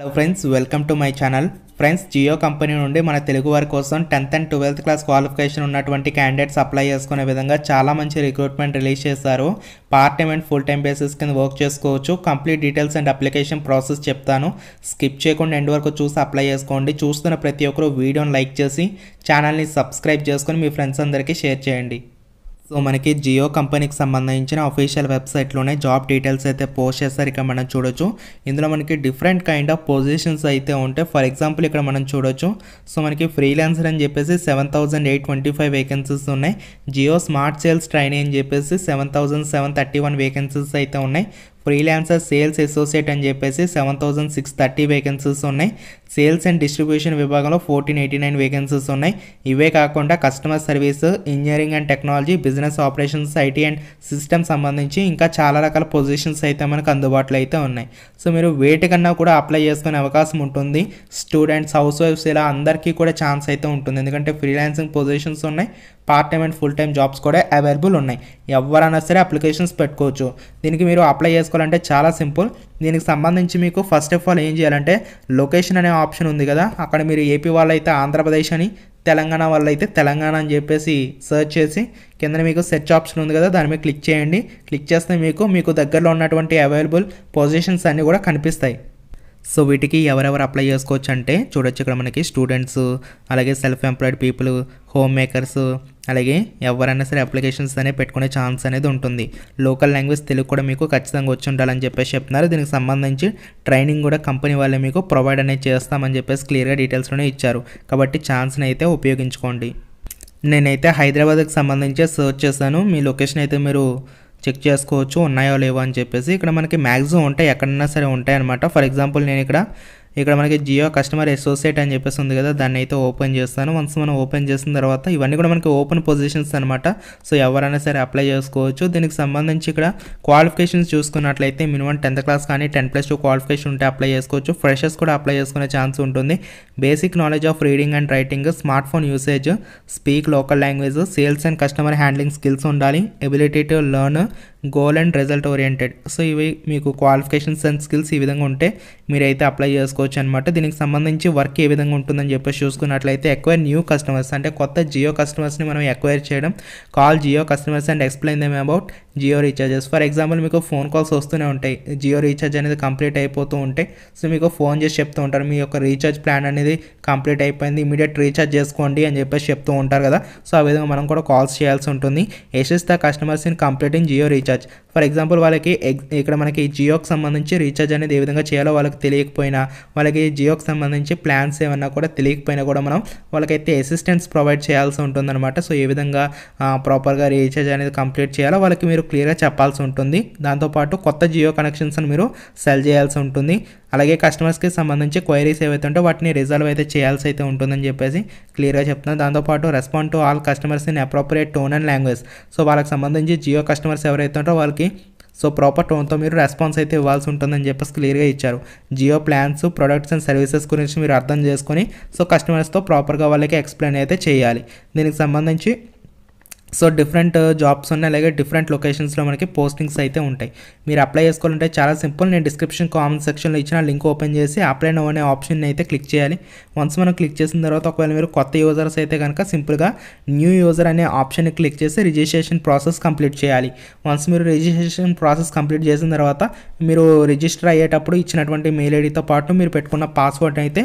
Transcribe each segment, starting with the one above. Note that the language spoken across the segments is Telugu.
hello friends welcome to my channel friends Jio company నుండి మన తెలుగు వారి కోసం tenth and twelfth class qualification ఉన్నటువంటి క్యాండిడేట్స్ అప్లై చేసుకునే విధంగా చాలా మంచి రిక్రూట్మెంట్ రిలీజ్ చేశారు part time and full time basis కింద వర్క్ చేసుకోవచ్చు complete details and application process చెప్తాను స్కిప్ చేయకుండా ఎండ్ వరకు చూసి అప్లై చేసుకోండి చూస్తున్న ప్రతి ఒక్కరు వీడియోని లైక్ చేసి ఛానల్ని సబ్స్క్రైబ్ చేసుకుని మీ ఫ్రెండ్స్ అందరికీ షేర్ చేయండి సో మనకి జియో కంపెనీకి సంబంధించిన అఫీషియల్ వెబ్సైట్లోనే జాబ్ డీటెయిల్స్ అయితే పోస్ట్ చేస్తారు ఇక్కడ మనం చూడొచ్చు ఇందులో మనకి డిఫరెంట్ కైండ్ ఆఫ్ పొజిషన్స్ అయితే ఉంటాయి ఫర్ ఎగ్జాంపుల్ ఇక్కడ మనం చూడొచ్చు సో మనకి ఫ్రీలాన్సర్ అని చెప్పేసి seven thousand eight twenty five vacancies ఉన్నాయి జియో స్మార్ట్ సేల్స్ ట్రైనింగ్ అని చెప్పేసి seven thousand seven thirty one vacancies అయితే ఉన్నాయి ఫ్రీలాన్సర్ సేల్స్ అసోసియేట్ అని చెప్పేసి seven thousand six thirty vacancies ఉన్నాయి సేల్స్ అండ్ డిస్ట్రిబ్యూషన్ విభాగంలో ఫోర్టీన్ ఎయిటీ నైన్ వేకెన్సీస్ ఉన్నాయి ఇవే కాకుండా customer service engineering and technology business operations IT and system సంబంధించి ఇంకా చాలా రకాల పొజిషన్స్ అయితే మనకు అందుబాటులో అయితే ఉన్నాయి సో మీరు వేటికన్నా కూడా అప్లై చేసుకునే అవకాశం ఉంటుంది స్టూడెంట్స్ హౌస్ వైఫ్స్ ఇలా అందరికీ కూడా ఛాన్స్ అయితే ఉంటుంది ఎందుకంటే ఫ్రీలాన్సింగ్ పొజిషన్స్ ఉన్నాయి part time and full time jobs కూడా అవైలబుల్ ఉన్నాయి ఎవరైనా సరే అప్లికేషన్స్ పెట్టుకోవచ్చు దీనికి మీరు అప్లై చేసుకోవాలి చేసుకోవాలంటే చాలా సింపుల్ దీనికి సంబంధించి మీకు ఫస్ట్ ఆఫ్ ఆల్ ఏం చేయాలంటే లొకేషన్ అనే ఆప్షన్ ఉంది కదా అక్కడ మీరు ఏపీ వాళ్ళైతే ఆంధ్రప్రదేశ్ అని తెలంగాణ వాళ్ళైతే తెలంగాణ అని చెప్పేసి సెర్చ్ చేసి కింద మీకు సెర్చ్ ఆప్షన్ ఉంది కదా దాని మీద క్లిక్ చేయండి క్లిక్ చేస్తే మీకు మీకు దగ్గరలో ఉన్నటువంటి అవైలబుల్ పొజిషన్స్ అన్నీ కూడా కనిపిస్తాయి సో వీటికి ఎవరెవరు అప్లై చేసుకోవచ్చు అంటే చూడొచ్చు ఇక్కడ మనకి స్టూడెంట్స్ అలాగే self employed people home makers అలాగే ఎవరైనా సరే అప్లికేషన్స్ అనేవి పెట్టుకునే ఛాన్స్ అనేది ఉంటుంది లోకల్ లాంగ్వేజ్ తెలుగు కూడా మీకు ఖచ్చితంగా వచ్చి ఉండాలని చెప్పేసి చెప్తున్నారు దీనికి సంబంధించి ట్రైనింగ్ కూడా కంపెనీ వాళ్ళే మీకు ప్రొవైడ్ అనేది చేస్తామని చెప్పేసి క్లియర్గా డీటెయిల్స్లోనే ఇచ్చారు కాబట్టి ఛాన్స్ని అయితే ఉపయోగించుకోండి నేనైతే హైదరాబాద్కి సంబంధించి సర్చ్ చేశాను మీ లొకేషన్ అయితే మీరు చెక్ చేసుకోవచ్చు ఉన్నాయో లేవో అని చెప్పేసి ఇక్కడ మనకి మ్యాక్సిమం ఉంటాయి ఎక్కడన్నా సరే ఉంటాయి అనమాట ఫర్ ఎగ్జాంపుల్ నేను ఇక్కడ ఇక్కడ మనకి జియో కస్టమర్ అసోసియేట్ అని చెప్పేసి ఉంది కదా దాన్ని అయితే ఓపెన్ చేస్తాను వన్స్ మనం ఓపెన్ చేసిన తర్వాత ఇవన్నీ కూడా మనకి ఓపెన్ పొజిషన్స్ అనమాట సో ఎవరైనా సరే అప్లై చేసుకోవచ్చు దీనికి సంబంధించి ఇక్కడ క్వాలిఫికేషన్స్ చూసుకున్నట్లయితే మినిమం టెన్త్ క్లాస్ కానీ టెన్ ప్లస్ టూ క్వాలిఫికేషన్ ఉంటే అప్లై చేసుకోవచ్చు ఫ్రెషర్స్ కూడా అప్లై చేసుకునే ఛాన్స్ ఉంటుంది basic knowledge of reading and writing smart phone usage speak local language sales and customer handling skills ఉండాలి ability to learn goal and result oriented so ఇవి మీకు క్వాలిఫికేషన్స్ అండ్ స్కిల్స్ ఈ విధంగా ఉంటే మీరైతే అప్లై చేసుకోవచ్చు అనమాట దీనికి సంబంధించి వర్క్ ఏ విధంగా ఉంటుందని చెప్పేసి చూసుకున్నట్లయితే ఎక్కువ న్యూ కస్టమర్స్ అంటే కొత్త జియో కస్టమర్స్ని మనం ఎక్వైర్ చేయడం call Jio customers and explain them about Jio recharges for example మీకు ఫోన్ కాల్స్ వస్తూనే ఉంటాయి జియో రీఛార్జ్ అనేది కంప్లీట్ అయిపోతూ ఉంటే సో మీకు ఫోన్ చేసి చెప్తూ ఉంటారు మీ యొక్క రీఛార్జ్ ప్లాన్ అనేది కంప్లీట్ అయిపోయింది ఇమీడియట్ రీఛార్జ్ చేసుకోండి అని చెప్పేసి చెప్తూ ఉంటారు కదా సో ఆ విధంగా మనం కూడా కాల్స్ చేయాల్సి ఉంటుంది assist the customers in completing Jio recharge for example వాళ్ళకి ఇక్కడ మనకి జియోకి సంబంధించి రీఛార్జ్ అనేది ఏ విధంగా చేయాలో వాళ్ళకి తెలియకపోయినా వాళ్ళకి జియోకి సంబంధించి ప్లాన్స్ ఏమన్నా కూడా తెలియకపోయినా కూడా మనం వాళ్ళకైతే అసిస్టెన్స్ ప్రొవైడ్ చేయాల్సి ఉంటుందన్నమాట సో ఏ విధంగా ప్రాపర్గా రీఛార్జ్ అనేది కంప్లీట్ చేయాలో వాళ్ళకి మీరు క్లియర్గా చెప్పాల్సి ఉంటుంది దాంతోపాటు కొత్త జియో కనెక్షన్స్ని మీరు సెల్ చేయాల్సి ఉంటుంది అలాగే కస్టమర్స్కి సంబంధించి క్వైరీస్ ఏవైతే ఉంటే వాటిని రిజాల్వ్ అయితే చేయాల్సి అయితే ఉంటుందని చెప్పేసి క్లియర్గా చెప్తున్నాను దాంతోపాటు respond to all customers in appropriate tone and language so వాళ్ళకి సంబంధించి జియో కస్టమర్స్ ఎవరైతే ఉంటారో వాళ్ళకి సో ప్రాపర్ టోన్తో మీరు రెస్పాన్స్ అయితే ఇవ్వాల్సి ఉంటుందని చెప్పేసి క్లియర్గా ఇచ్చారు Jio plans products and services గురించి మీరు అర్థం చేసుకొని సో కస్టమర్స్తో ప్రాపర్గా వాళ్ళకి ఎక్స్ప్లెయిన్ అయితే చేయాలి దీనికి సంబంధించి సో డిఫరెంట్ జాబ్స్ uh, ఉన్నాయి అలాగే డిఫరెంట్ లొకేషన్స్లో మనకి పోస్టింగ్స్ అయితే ఉంటాయి మీరు అప్లై చేసుకోవాలంటే చాలా సింపుల్ నేను డిస్క్రిప్షన్ కామెంట్ సెక్షన్లో ఇచ్చిన లింక్ ఓపెన్ చేసి అప్లై నో అనే ఆప్షన్ అయితే క్లిక్ చేయాలి వన్స్ మనం క్లిక్ చేసిన తర్వాత ఒకవేళ మీరు కొత్త యూజర్స్ అయితే కనుక సింపుల్గా న్యూ యూజర్ అనే ఆప్షన్ క్లిక్ చేసి రిజిస్ట్రేషన్ ప్రాసెస్ కంప్లీట్ చేయాలి వన్స్ మీరు రిజిస్ట్రేషన్ ప్రాసెస్ కంప్లీట్ చేసిన తర్వాత మీరు రిజిస్టర్ అయ్యేటప్పుడు ఇచ్చినటువంటి మెయిల్ ఐడితో పాటు మీరు పెట్టుకున్న పాస్వర్డ్ అయితే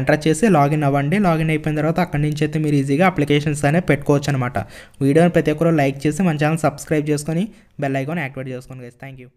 ఎంటర్ చేసి లాగిన్ అవ్వండి లాగిన్ అయిపోయిన తర్వాత అక్కడి నుంచి అయితే మీరు ఈజీగా అప్లికేషన్స్ అనే పెట్టుకోవచ్చు అనమాట వీడియో వీడియోని ప్రతి ఒక్కరూ లైక్ చేసి మన ఛానల్ సబ్స్క్రైబ్ చేసుకొని బెల్ ఐకాన్ యాక్టివేట్ చేసుకోండి గైస్ థ్యాంక్ యూ